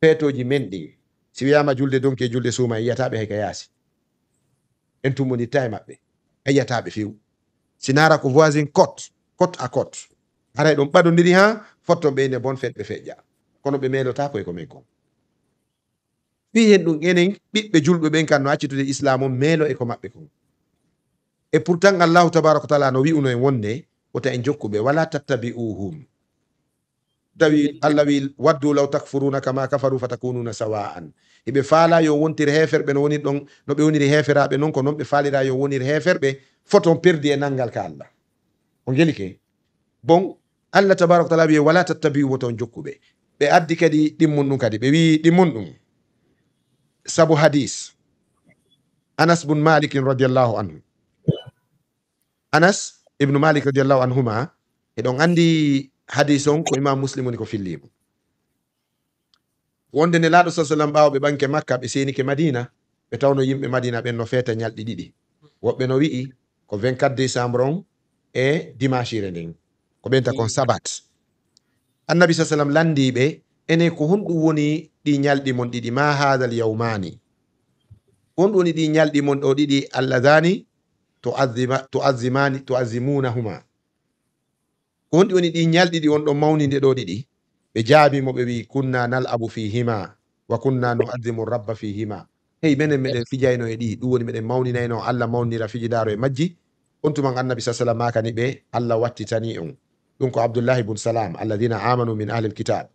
peetoji men ɗi si wiyama julde donke julde suuma e yiyataɓe hay ka yaasi en tummoditta e maɓɓe a yiyataɓe few si nara ko voisin cote cote à cote aray ɗum ɓadodiri ha fotton ɓe ne bon feɗɓe feƴƴa kono ɓe meelota koye ko men kon fi hen ɗum enen ɓiɓɓe julɓe ɓen kan no accitude islam o meelo e ko maɓɓe kon e pourtant allahu tabaraka wa taala no wi'uno en wonde wota en jokkuɓe wala tattabi'uhum tawi allah wi waddu law takfuruna kama kafaru fatakununa sawa'an eɓe faala yo wontiri heferɓe no woni ɗon no ɓe woniri heferaɓe noon ko noon ɓe faalira yo woniri heferɓe foton perdi e nanngal ka allah o geli ke bon allah tabaraka taala wiye wala tattabiu woton jokkuɓe ɓe addi kadi ɗimmun ɗum kadi ɓe wi ɗimmun ɗum sabu hadis anas bun malikin radiallahu anhu anas ibnu malik radiallahu anhuma eɗon anndi hadis on ko imam muslim woni ko fillimo wonde ne laaɗo saa sallam ɓaawo ɓe ɓanke makka ɓe seenike madina ɓe tawno yimɓe madina ɓen no feeta ñalɗi ɗiɗi woɓɓe no wi'i ko 24 décembre on e dimachire nden ko ɓenta kon sabat annabi saa sallam landiɓe ene ko honɗum woni ɗi ñalɗi mon ɗiɗi ma hadal yawmani honɗum woni ɗi ñalɗi mon ɗo ɗiɗi tuazimani tuazzimani tuazzimunahuma honɗi woni ɗi ñalɗiɗi on ɗon mawnide ɗo ɗiɗi ɓe jaabimo ɓe wi kunna nal abu fihima wa kunna nuadimu rabba fihima hey menen meɗen fijayno e ɗi ɗum woni meɗen mawninayno allah mawnira fijidaro e majji on tuman annabi sa sallam makani ɓe allah wattitani on ɗum ko abdoullahi bun salam alladina amanu min ahlil kitab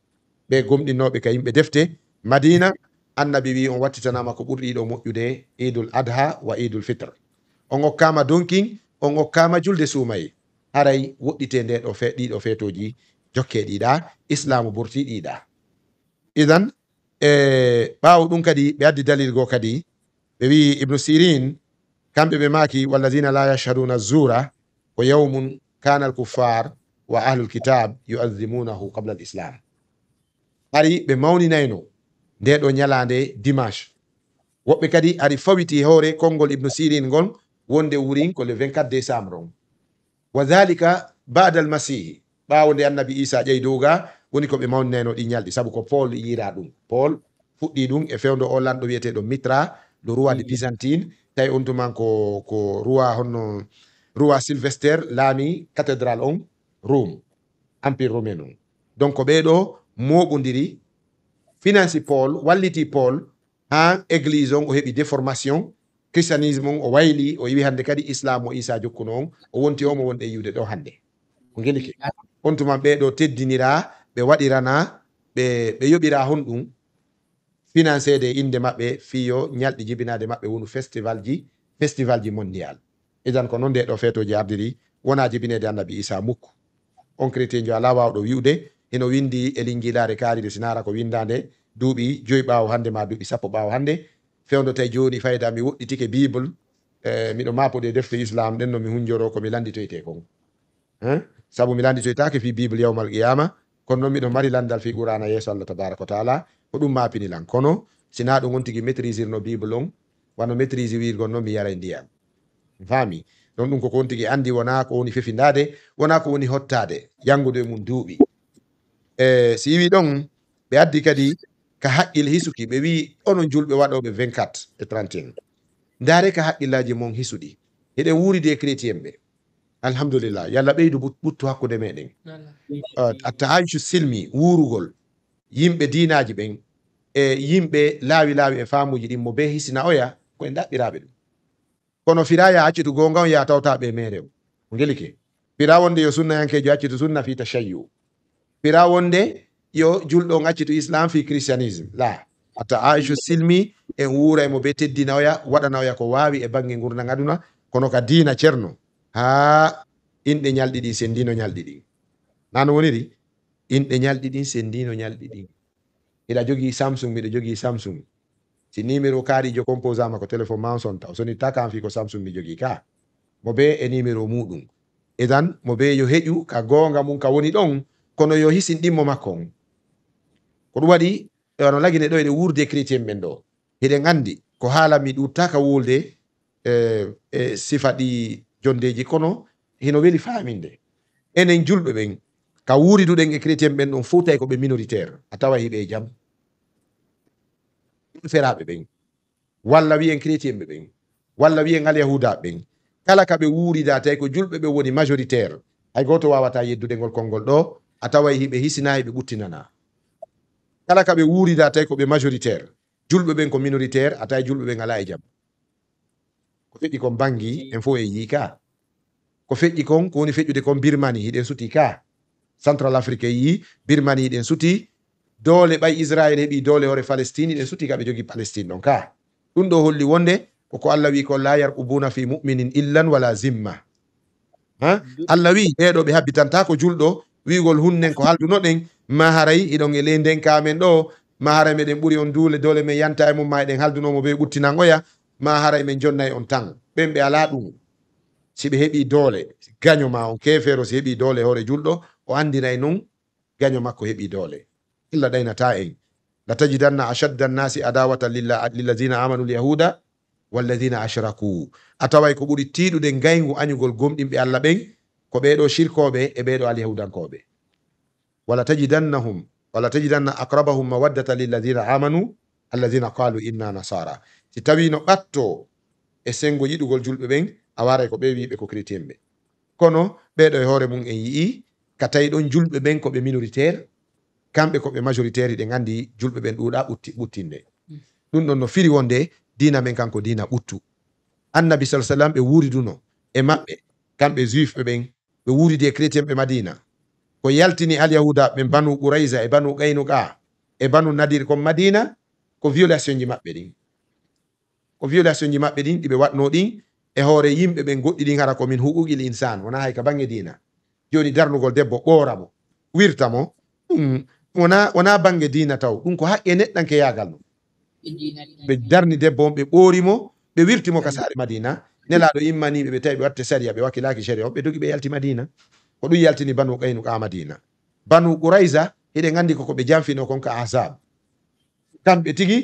ɓe gomɗinnoɓe ka yimɓe defte madina annabi wi on wattitanama ko ɓurɗi ɗo moƴƴude idul adha wa idul fitre on hokkama donkin on hokkama julde suumayi haray woɗɗite nde ɗo fe ɗiɗo feetoji jokke ɗiɗa islamu burti ɗiɗa idan e ɓawo ɗum kadi ɓe addi dalil go kadi ɓe wi ibnu sirin kamɓe ɓe maki wallazina la yashhaduna zura ko yawmun kana alkuffar wa ahlul kitab yuazimunahu qabla l islam ari ɓe mawninayno nde ɗo ñalande dimanche woɓɓe kadi ari fawiti hoore konngol ibnu sirin ngon wonde wurin ko le 24 décembre on wa dhalika bada almasihi ɓawo nde annabi isa ƴey dowga woni koɓe mawninayno ɗi ñalɗi saabu ko paul yira ɗum paul fuɗɗi ɗum e fewdo o lanɗo wiyeteɗo mitra ɗo roi de mm. byzantine tawi on tuman ko ko roi honno roi sylvester laami cathédral on rome empire romain on donc ɓeɗo moɓodiri financi paul walliti paul ha église on o heeɓi déformation christianisme on o wayli o yewi hannde kadi islam o isa jokkuno on o wonti omo wonɗe yiwde ɗo hannde ko gelike on tuman ɓeɗo teddinira ɓe waɗirana ɓe ɓe yoɓira hon ɗum financede inde maɓɓe fiyo ñalɗi jibinade maɓɓe wonu festival ji festival ji mondial idan ko noon nde ɗo fetoji abdiri wona jibinede annabi isa mukku on chrétien jo ala wawɗo wiwde hino windi e linguilare kaalide sinara ko windande duuɓi joyi ɓawo hannde ma duuɓi sappo ɓawo hannde fewdote jooni fayda mi woɗɗitike bible e eh, miɗo mapude defte islam ɗen no mi hunjoro ko mi landitoyte kon eh? sabu mi landitoytake fi bible yawmal qiyama kono noon miɗo mari landal fi qur'ana yeeso allah tabaraka wa taala ko ɗum mapinilan kono sina ɗum on tigi maitrise no bible on wano maitrise wirgon noon mi yara ndiyam faami ɗon ɗum koko on tigi andi wona ko woni fefindade wona ko woni hottade janngude mum duuɓi e eh, si wi ɗon ɓe addi kadi ka haqqil hisuki ɓe wi onon julɓe waɗoɓe 24 e 31 ndaare ka haqqillaji mon hisuɗi eɗen wuri uh, e chrétien ɓe alhamdulillah yallah ɓeydu ɓuttu hakkude meɗen attahancu silmi wuurugol yimɓe dinaji ɓen e yimɓe laawi laawi e faamuji ɗin mo be hisina oya ko ɗaɓɓiraɓe ɗum kono firaya accitu gonga on ya tawtaɓe mere o ko fira wonde yo sunna yankejo accitu sunna fi tashayyu fira wonde yo julɗo gaccito islam fi christianisme la hatta aicha silmi en wuura emo be teddina oya waɗana oya ko wawi e banggue gurdam aduna kono ka dina ceerno ha inɗe ñalɗi ɗin sen dino ñalɗi ɗin nano woniri inɗe ñalɗi ɗin sen dino ñalɗi ɗin eɗa jogi samsung miɗo jogi samsung si numéro kaari kaarijo composama ko téléphone manson taw soni sonitta fi ko samsung mi jogi ka mo be e numéro muɗum e tan mo be yo heƴu ka gonga mum ka woni ɗon kono yo hisin ɗimmo makko on ko ɗum waɗi ono lagine ɗo ene wurde chrétien men ɗo eɗen gandi ko haala mi ɗuttaka wolde e sifa ɗi jondeji kono hino weli faminde enen julɓe ɓen ka wuriduɗen e chrétien ɓen ɗon fo tawi koɓe minoritaire a tawa hiɓe jaam feraɓe ɓen walla wiyen chrétien ɓe ɓen walla wiyen al yahudaɓe ɓen kala ka ɓe wurida tawi ko julɓe ɓe woni majoritaire hay goto wawata yeddudengol konngol ɗo a taway hiɓe hisina hiɓe ɓuttinana kala kaɓe wuurida tawi koɓe majoritaire julɓe ɓen ko minoritaire a tawi julɓe ɓen ala e jaam ko feƴƴi kon bangi en fof en yii ka ko feƴƴi kon ko woni feƴƴude kon birmani hiɗen suti ka central afrique en yii birmani hiɗen suti doole ɓay israel heɓi doole hoore palestine hiɗen suti ka ɓe jogi palestine ɗon ka ɗum ɗo holli wonde koko allah wi ko la yarqubuna fi muminin illan wala zimma ha allah wi ɓeɗo ɓe habbitanta ko julɗo wigol hunnen ko haldunoɗen ma haray iɗon e ley ndenka men ɗo ma haray meɗen ɓuuri on duule dole men yanta e mum ma eɗen haldunomo be ɓuttinan oya ma haray men jonnayi on tan ɓen ɓe ala ɗum siɓe heɓi doole gaño ma on kefero si heɓi doole hoore julɗo o andinayi non gaño makko heɓi doole illa ɗaynata en la tajidanna achadda nnasi adawatan lillazina amanu lyahuda wallazina ashraku a taway ko ɓuuri tiɗuɗe gayngu añugol gomɗinɓe allah ɓen ko ɓeɗo shirkoɓe e ɓeɗo alyahudankoɓe walatajidannahum walatajidanna akrabahum mawaddata lilladhina amanu alladhina qalu inna nasara si tawi no ɓatto e sengo yiɗugol julɓe ɓen a waray ko ɓe wiɓe ko chrétien ɓe kono ɓeɗo e hoore mum en yi'i katay ɗon julɓe ɓen ko ɓe minoritaire kamɓe ko ɓe majoritaire ɗe gandi julɓe ɓen ɗuɗa ɓuttinde ɗum ɗon no firi wonde dina men kanko dina ɓuttu annabi sa sallam ɓe wuriduno e maɓɓe kamɓe juif ɓe ɓen ɓe wuridi e chrétien ɓe madina ko yaltini alyahuda ɓe banu qouraysa e banu qaynuka e banu nadir kon madina ko violation ji maɓɓe ɗin ko violation ji maɓɓe ɗin ɗiɓe waɗno ɗin e hoore yimɓe ɓen goɗɗi ɗin hara komin huquqil insan wona hay ka bange dina joni darnugol debbo ɓoora mo wirta mo ɗum wona wona bange dina taw ɗum ko haqqe neɗɗanke yagal no ɓe darni debbo on ɓe ɓoorimo ɓe wirtimo ka saare madina nelaɗo immaniɓe ɓe tawi ɓe watte sariya ɓe wakkilaki sharia o dogi ɓe yalti madina ko du yaltini banu ka madina banu qouraysa hiɗe gandi koko ɓe janfino kon ka ahzab kamɓe tigi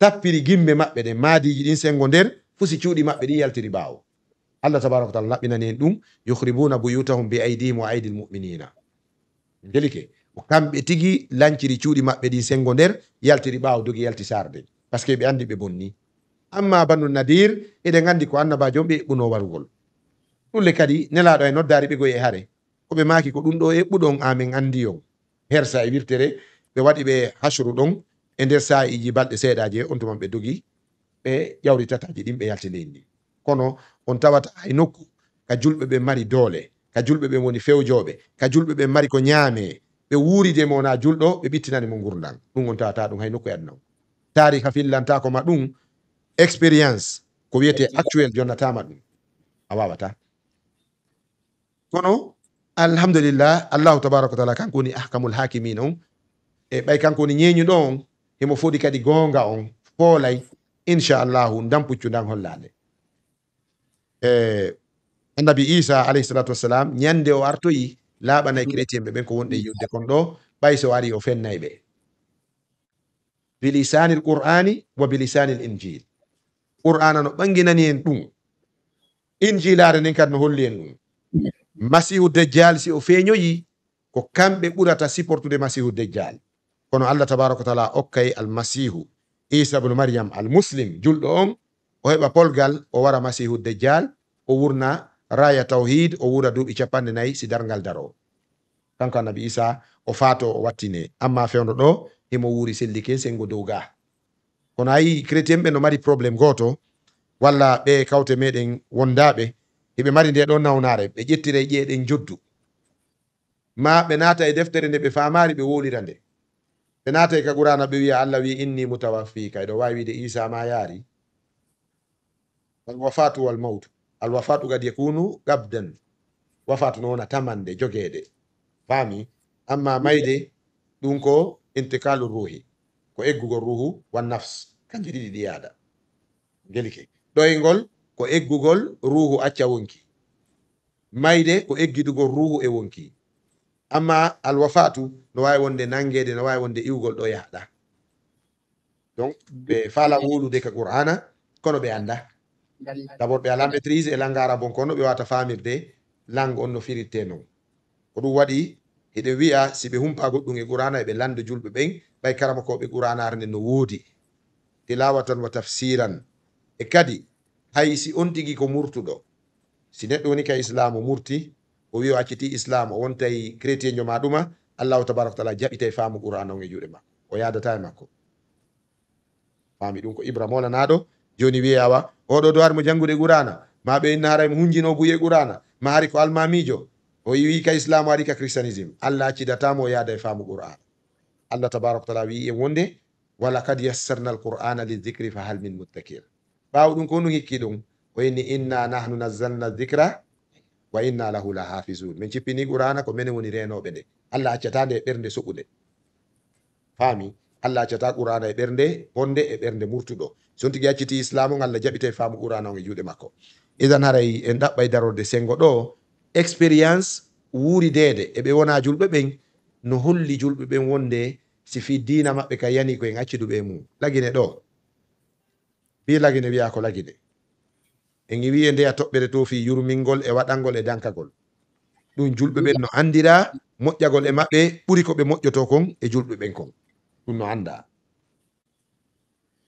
tapiri gimbe mabbe de maadiji ɗin sengo der fusi ciudi mabbe di yaltiri bawo allah tabaaraku taala laɓɓinani en ɗum buyutahum bi aidihim wa aidi lmuminina delike kamɓe tigi lanciri ciudi mabbe di sengo der yaltiri bawo dogi yalti sarde par que ɓe andi ɓe bonni amma banu nadir ede ngandi ko annaba jombe ɓe warugol ɗulle kadi nelaɗo e noddari ɓegoye e hare koɓe maki ko ɗum ɗo e ɓuɗon amin andi yo her sa e wirtere ɓe waɗi ɓe hasru ɗon e nder sa'iji balɗe seeɗaji e on tuman ɓe dogi ɓe ƴawri tataji ɗin ɓe yalti ley kono on tawata hay nokku ka julɓe ɓe mari doole ka julɓe ɓe woni fewjoɓe ka julɓe ɓe mari ko ñaame ɓe wuuride mo wona julɗo ɓe ɓittinani mo ngurdan ɗum on tawata ɗum hay nokku e adnaw tarika fillantako ma ɗum expérience ko wiyete actuel jonnatama ɗum a wawata kono alhamdulillah allah tabaaraku taala kan kuni ahkamul hakimin on e ɓay kanko woni ñeñuɗo on himo fodi kadi gonga on poolay inshallah ndam puccu ndam hollande e nabi isa alayhi salatu wassalam nyande o artoyi laaɓanayi kretien be ben ko wonde yudde kon do bay so wari o fennayi ɓe bilisani l qur'ani wa bilisani l injil qur'ana no ɓanginani en ɗum injilare nden kadi no holli en masihu dejjal si o feñoyi ko kamɓe ɓurata sipportude masihu dejjal kono allah tabaraka taala okkay almasihu isa bnu mariam almuslim julɗo on o heɓa polgal o wara masihu dejjal o wurna raya tawhid o wura duuɓi capanɗe nayi si dargal daro kanko annabi isa o faato o wattine amma fewndo ɗo himo wuri sellike sengo dow ga kono ayi chrétien ɓe no mari probléme goto walla ɓe kawte meɗen wondaɓe heɓe mari nde ɗo nawnare ɓe ƴettire ƴeeɗen joddu ma ɓe naata e deftere nde ɓe famari ɓe wolira nde ɓe naata e ka qurana ɓe wiya allah wi inni mutawaffika eɗo wawi wiide isa ma yaari alwafatu walmawtu alwafatu gadi yakunu gabdan wafatu noona tamande jogeede faami amma mayde ɗum ko intikalu ruhi ko eggugol ruhu wa nafs kanje ɗiɗi ɗi yaada gelike ɗoygol ko eggugol ruhu acca wonki mayde ko eggidugol ruhu e wonki amma alwafatu no wawi wonde nangede no wawi wonde iwugol ɗo yahaɗa donc ɓe fala wuulude ka qur'ana kono ɓe anda d' abord ɓe ala maitrise e langara bon kono ɓe wawata famirde langue on no firirte non ko ɗum waɗi heɗe wiya si ɓe humpa goɗɗum e qur'ana eɓe lande julɓe ɓen ɓay karama koɓe qur'anare nde no woodi tilawatan wa tafsiran e kadi hay si on tigi ko murtuɗo si neɗɗo woni ka o murti o wi o acciti islam o wontay chrétien jo ma ɗuma allahu tabaraka taala jaɓita e faamu qur'an on e juuɗe makko o yadata e makko faami ɗum ko ibra molanaɗo joni wiyawa oɗo do harmo janngude qur'ana ma ɓe inna mo hunjino buye qur'ana ma hari ko almamijo o wi ka islam ari ka christianisme allah accidatamo o yaada e faamu qur'ana allah tabaraka taala wi e wonde wala kad yassarna alqur'ana lidicri fa hal min muttakir ɓaawa ɗum ko ɗum hikki ɗum o inni inna nahnu nazalna dicra wa inna lahu la hafizun min cippini qurana ko mene woni renoɓe nde allah accata nde e ɓernde suɓude faami allah accata qurana e ɓernde bonde e ɓernde murtuɗo son tigi acciti islam o allah jaɓite faamu qurana o e juuɗe makko idan haray en ɗaɓɓa e darorde sengo ɗo expérience wuuri deede eɓe wona julɓe ɓen no holli julɓe ɓen wonde si fi dina maɓɓe ka yani koyen accidu ɓe mum lagine ɗo fi lagine wiya ko lagine en wi e nde a toɓɓere to fi yurmingol e waɗangol e dankagol ɗum julɓe ɓen no andira moƴƴagol e maɓɓe ɓuri ko ɓe moƴƴoto kon e julɓe ɓen kon ɗum no anda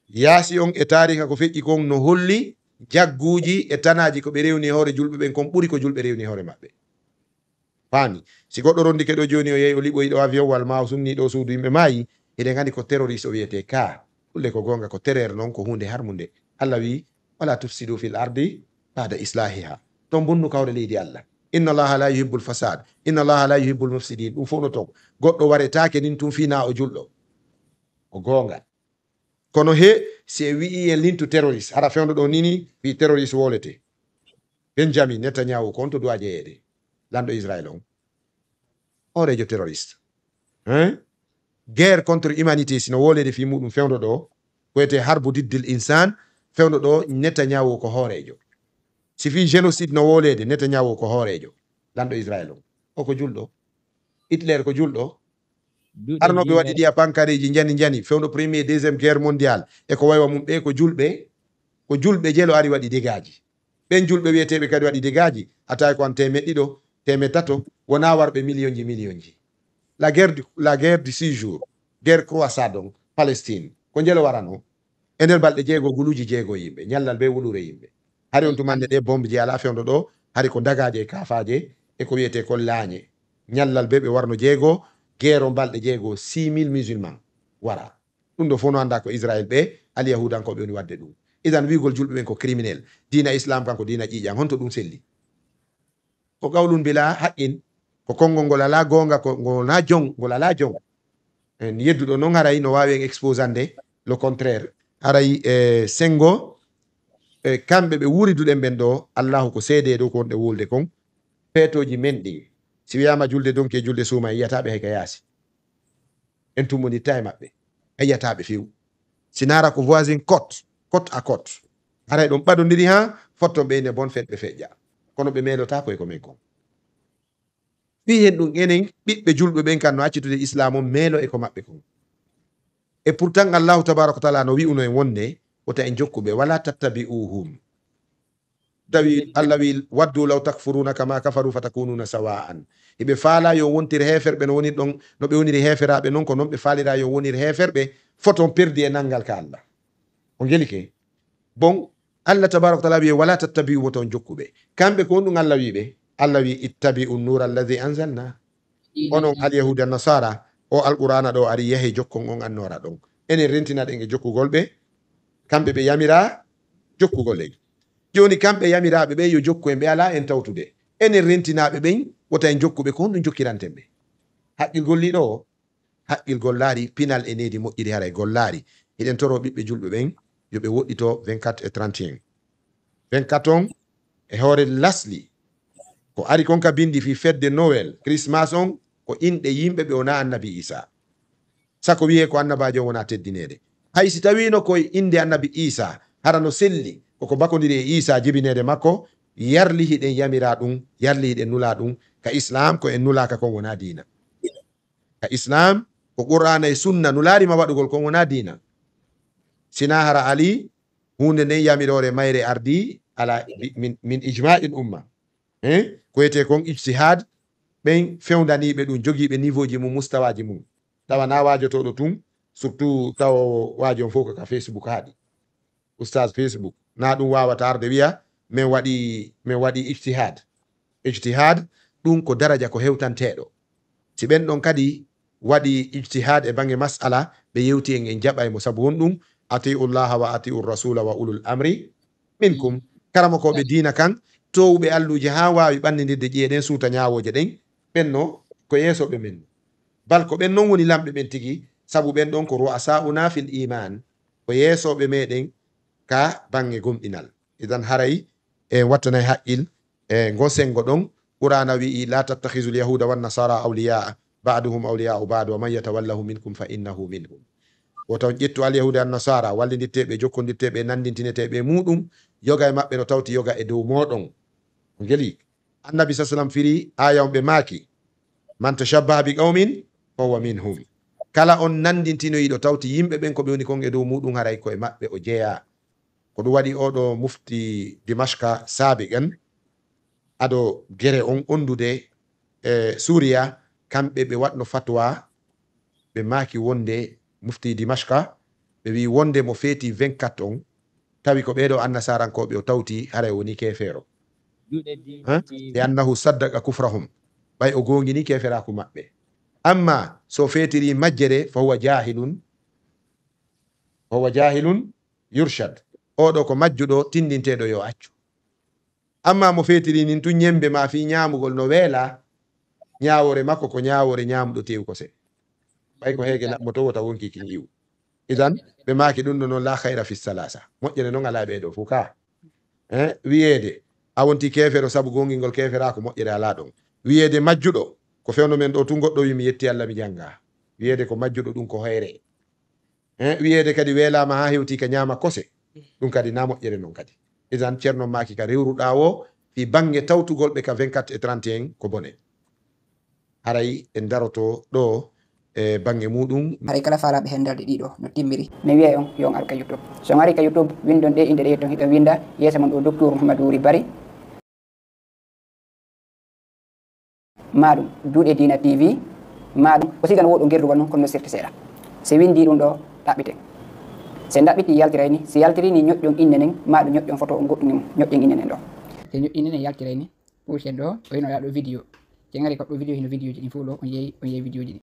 yaasi on e tarika ko feƴƴi kon no holli jagguji e tanaji ko ɓe rewni e hoore julɓe ɓen kon ɓuri ko julɓe rewni e hoore maɓɓe faami si goɗɗo rondike ɗo joni o yehi o liɓoyiɗo ɗo avion wal ma o sunni ɗo suudu yimɓe maayi eɗen gandi ko terroriste o wiyete ka kulle ko gonga ko terere noon ko hunde harmunde allah wi wala tufsidu fil ardi bada islahiha ton bonnu kawre leydi allah inna allaha la yuhibbul fasad inna allaha la yuhibbul mufsidin ɗum fof no ton goɗɗo waretake nin tun fina o julɗo o gonga kono he si e wi'i en lintu terroriste hara fewdo ɗo nini wi terroriste wolete benjamin netanyahu ko on to duwa jeyede lanɗo israel on o rejo terroriste hein guerre contre humanité sino wolede fi muɗum fewdo ɗo koyete harbu diddil insan fewdo ɗo netanyahu ko hoorejo si fi génocide no wolede netanyahu ko hoorejo lanɗo israel o oko ko julɗo hitler ko julɗo arnoɓe waɗi ɗiya e pankareji jani jani fewdo premier deuxiéme guerre mondial e ko waywa mum ɓe ko julɓe ko julɓe jeelo ari waɗi dégaji ɓen julɓe wiyeteɓe kadi waɗi dégaji atawi ko an temed ɗiɗo temed tato wona warɓe million ji million ji la guerre du, la guerre du six jours guerre croisade on palestine ko jelo warano enen balɗe jeego guluji jeego yimɓe ñallal be wulure yimɓe hari on tumande ɗe bombe ji ala fewdo ɗo hari ko dagaje e kafaje e ko wiyete ko laañe ñallal be warno 6000 musulman wara ɗum ɗo fof anda ko israel ɓe alyahudankoɓe woni wadde ɗum idan wigol julɓe ko criminel dina islam Kanko dina ƴiƴan honto ɗum selli ko gawlun bila haqqin ko konngol ngol ala gonga ngol na jong ngol ala jong en eh, yedduɗo noon haray no wawi en exposande le contraire haray e eh, sengo e eh, kamɓe ɓe wuriduɗen ɓen ɗo allahu ko seede dow ko wonɗe wolde kon peetoji men ɗi si wiyama julde donke julde suuma yiyataɓe hayka yaasi en tummoditta maɓɓe en yiyataɓe few sinara ko voisin cote cote à cote haray ɗon ɓadodiri ha fotton ɓe ine bon fête ɓe feƴƴa kono ɓe melotako e ko men kon fi hen ɗum enen ɓiɓɓe julɓe ɓen kan no accitude islam o meelo e ko maɓɓe kon e pourtant allahu tabaraque wa taala no wi'uno en wonde wota en jokkuɓe wala tattabi'uhum tawi allah wi waddu law takfuruna kama kafaru fatakununa sawa'an heɓe faala yo wontir heferɓe no woni ɗon no ɓe woniri heferaɓe noon ko noon ɓe faalira yo wonir heferɓe foton perdi e nangal ka allah o gueli ke bon allah tabaraque wa taala wiye wala tattabi'u wota on jokkuɓe kamɓe ko won ɗum allah wiɓe allah wi ittabi'u nura alladhi anzalna onon alyahuda nasara o alqur'ana ɗo ari yehe jokkon on annora ɗon enen rentina ɗen e jokkugol ɓe kamɓe ɓe yamira jokkugol en joni kamɓe yamiraɓe ɓe yo jokku en ɓe ala en tawtude enen rentinaɓe ɓen wota en jokkuɓe ko honɗum jokkiranten ɓe haqqil golli ɗo haqqil laari pinal e nedi moƴƴiri hara e gollaari eɗen toro ɓiɓɓe julɓe ɓen yo ɓe woɗɗito 24 e 31 24 on e hoore lasli ko ari kon ka bindi fi fedde noel christmas on ko inɗe yimɓe ɓe wona annabi isa sako wiye ko annabajo wona teddinede hay si tawino koye inde annabi isa hara no selli koko bakodiri e isa jibinede makko yarli hiɗen yamira ɗum yarli nula ɗum ka islam ko en nulaka kon wona dina ka islam ko qur'ana e sunna nularima waɗugol kon wona dina sina hara ali hunde nden yamirore mayre ardi ala min, min ijma'in umma Eh? ko yete kon ijtihad ɓen fewdaniɓe ɗum jogiiɓe niveau ji mum mustawaji mum tawa na wajotoɗo tun surtout tawa waji on fof kaka facebook haaɗi ustaz facebook na ɗum wawata arde wiya min wadi min waɗi ijtihad ijtihad dun ko daraja ko hewtanteɗo si ben don kadi waɗi ijtihad e bange masala ɓe yewti en en jaɓa mo sabu won dum atiu wa atiur rasula wa ulul amri minkum karama be dina kan towɓe alluji ha wawi ɓannidirde ƴeeɗen suuta ñawoje ɗen ɓenno ko yeesoɓe men bal ko ɓen noon woni lamɓe men tigi sabu ɓen ɗon ko ru'asa'una fil iman ko yeesoɓe meɗen ka bange gomɗinal idan haray e wattanay haqqil e ngo sengo ɗon qur'ana wi'i la tattahisu l yahuda wannasara awliyaa baduhum awliyau bad wa man yatawallahu minkum fa innahu minhum o taw ƴettu alyahude annasara wallidirteɓe jokkodirteɓe nandintineteɓe muɗum yoga e maɓɓe no tawti yoga e dow moɗon geli annabi sa sallam firi ayawmɓe maaki man tashabbahabi qawmin fawa minhum kala on nandintinoyiɗo tawti yimɓe ɓen ko ɓe woni kong e dow muɗum haray koye maɓɓe o jeeya ko ɗum waɗi oɗo mufti dimashka saabiqen aɗo gere on ondude e suriya kamɓe ɓe waɗno fatwa ɓe maaki wonde mufti dimashka ɓe wi wonde mo feeti 24 on tawi ko ɓeɗo annasarankoɓe o tawti haray woni kefeero e annahu saddaka kufrahum ɓay o gongini keferaku maɓɓe amma so fetiri majjere fahuwa jahilun fahuwa jahilun yurchad oɗo ko majjuɗo tindinteɗo yo accu amma mo fetiri nin tun yembe ma fi ñamugol no weela ñawore makko ko ñawore ñamuɗo tewi ko se ɓay ko hege lamo towota wonki ki iwu idan ɓe maki ɗum ɗo noon la hayra fi salasa moƴƴere noon alaɓeɗo fo ka wiyede a wonti kefere sabu gongol ngol kefere ko moƴƴere ala ɗon wiyede majjuɗo ko fewno men ɗo tun goɗɗo mi yetti allah mi janga wiyede ko majjuɗo ɗum ko hoyre eh, wiyede kadi welama ha hewti ka ñama kose ɗum kadi na moƴƴere non kadi isan ceerno maki ka rewruɗa o fi bangge tawtugol ɓe ka 24 e 31 ko bone haray en daroto ɗo e bange muɗum haray kala falaɓe hendarde ɗiɗo no timmiri mi wiya on yon ar ka youtube so gari ka youtube windon ɗe inde ɗe ton hiɗon winda yeesa mon ɗo docteur mouhamadou wuri bari maɗum duuɗe dina tv maɗum ko sigana woɗo guerdugol noon kono no sirti seeɗa si windi ɗum ɗo ɗaɓɓite si ɗaɓɓiti yaltiray ni si yaltirini ñoƴƴon inne nen maɗum ñoƴƴon photo o goɗɗunim ñoƴƴen inne nen ɗo si ñoƴƴinene yaltiray ni pouchen ɗo o yino ɗa ɗo vidéo si gari ko ɗo vidéo hino vidéo ji ɗi fof ɗo on yeeyi on yeeyi vidéo ji ɗi